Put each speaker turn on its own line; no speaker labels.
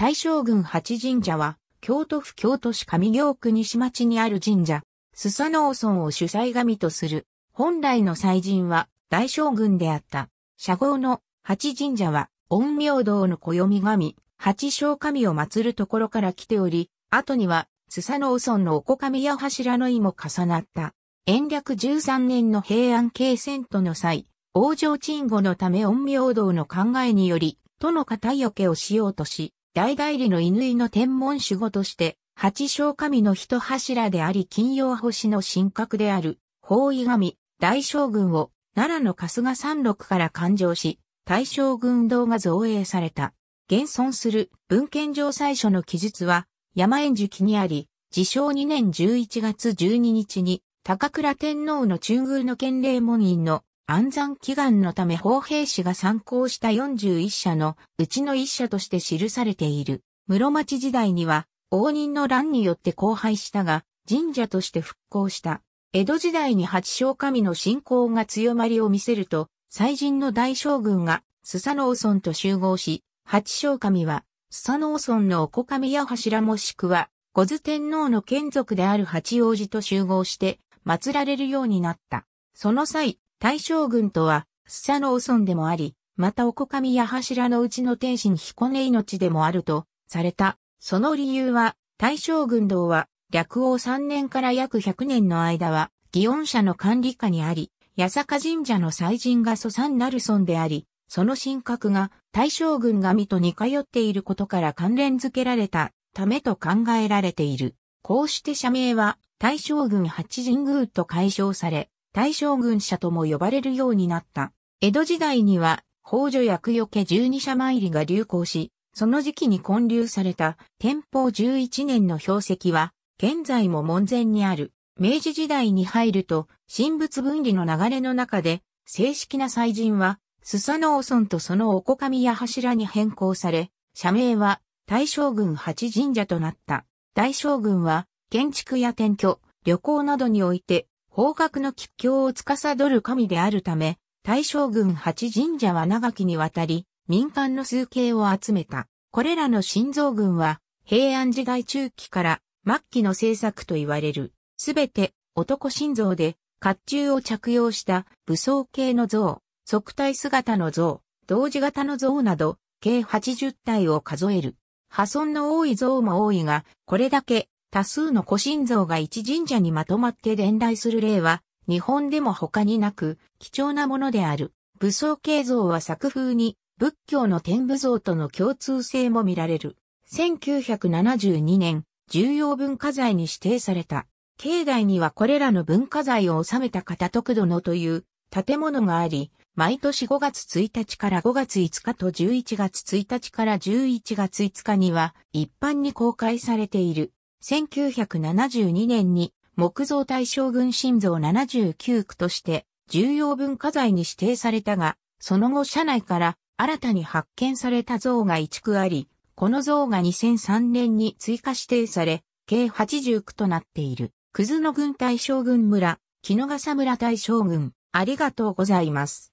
大将軍八神社は、京都府京都市上京区西町にある神社、須佐農村を主催神とする、本来の祭神は大将軍であった。社号の八神社は、陰陽道の暦神、八将神を祀るところから来ており、後には、須佐農村のおこ神や柱の意も重なった。延暦13年の平安慶遷都の際、王城鎮護のため陰陽道の考えにより、都の片よけをしようとし、大代理の乾の天文守護として、八将神の一柱であり金曜星の神格である、法医神、大将軍を奈良の春日山麓から勘定し、大将軍堂が造営された。現存する文献上最初の記述は、山園寺記にあり、自称2年11月12日に、高倉天皇の中宮の建礼門院の安山祈願のため法兵士が参考した41社のうちの1社として記されている。室町時代には、応仁の乱によって荒廃したが、神社として復興した。江戸時代に八将神の信仰が強まりを見せると、祭神の大将軍が、スサノオ村と集合し、八将神は、スサノオ村のおこかみや柱もしくは、小津天皇の眷属である八王子と集合して、祀られるようになった。その際、大将軍とは、スシャの祖でもあり、またおこかみや柱のうちの天神彦根命でもあると、された。その理由は、大将軍道は、略王三年から約百年の間は、祇園社の管理下にあり、八坂神社の祭神が祖三なる尊であり、その神格が大将軍神と似通っていることから関連付けられたためと考えられている。こうして社名は大将軍八神宮と解消され、大将軍社とも呼ばれるようになった。江戸時代には、宝女役除け十二社参りが流行し、その時期に建立された天保11年の標石は、現在も門前にある。明治時代に入ると、神仏分離の流れの中で、正式な祭神は、スサノオとそのおこかみや柱に変更され、社名は、大将軍八神社となった。大将軍は、建築や転居、旅行などにおいて、方角の吉凶を司る神であるため、大将軍八神社は長きにわたり、民間の数形を集めた。これらの心臓群は、平安時代中期から末期の制作と言われる、すべて男心臓で、甲冑を着用した武装系の像、即体姿の像、同時型の像など、計80体を数える。破損の多い像も多いが、これだけ多数の古神像が一神社にまとまって伝来する例は、日本でも他になく、貴重なものである。武装形像は作風に、仏教の天武像との共通性も見られる。1972年、重要文化財に指定された。境内にはこれらの文化財を収めた片徳殿という建物があり、毎年5月1日から5月5日と11月1日から11月5日には一般に公開されている。1972年に木造大将軍新臓79区として重要文化財に指定されたが、その後社内から新たに発見された像が1区あり、この像が2003年に追加指定され、計80区となっている。くずの軍大将軍村、木野笠村大将軍、ありがとうございます。